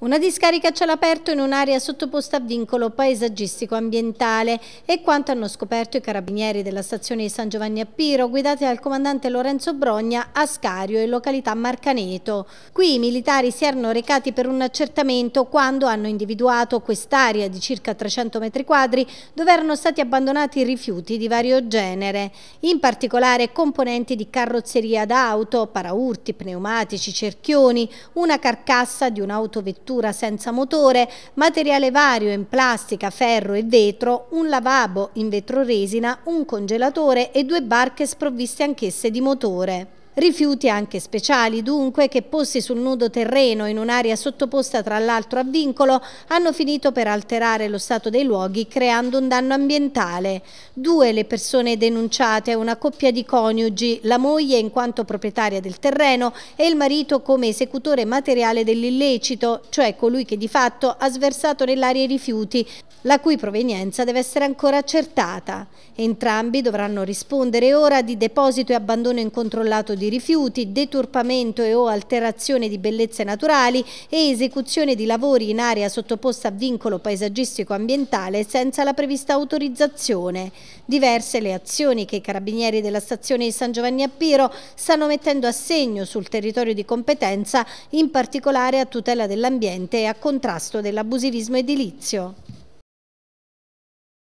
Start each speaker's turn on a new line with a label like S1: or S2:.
S1: Una discarica a cielo aperto in un'area sottoposta a vincolo paesaggistico-ambientale e quanto hanno scoperto i carabinieri della stazione di San Giovanni a Piro, guidati dal comandante Lorenzo Brogna a Scario in località Marcaneto. Qui i militari si erano recati per un accertamento quando hanno individuato quest'area di circa 300 metri quadri dove erano stati abbandonati rifiuti di vario genere, in particolare componenti di carrozzeria da auto, paraurti, pneumatici, cerchioni, una carcassa di un'autovettura struttura senza motore, materiale vario in plastica, ferro e vetro, un lavabo in vetroresina, un congelatore e due barche sprovviste anch'esse di motore. Rifiuti anche speciali, dunque, che posti sul nudo terreno in un'area sottoposta tra l'altro a vincolo, hanno finito per alterare lo stato dei luoghi creando un danno ambientale. Due le persone denunciate, una coppia di coniugi, la moglie in quanto proprietaria del terreno e il marito come esecutore materiale dell'illecito, cioè colui che di fatto ha sversato nell'aria i rifiuti, la cui provenienza deve essere ancora accertata. Entrambi dovranno rispondere ora di deposito e abbandono incontrollato di rifiuti, deturpamento e o alterazione di bellezze naturali e esecuzione di lavori in area sottoposta a vincolo paesaggistico ambientale senza la prevista autorizzazione. Diverse le azioni che i carabinieri della stazione di San Giovanni a Piro stanno mettendo a segno sul territorio di competenza, in particolare a tutela dell'ambiente e a contrasto dell'abusivismo edilizio.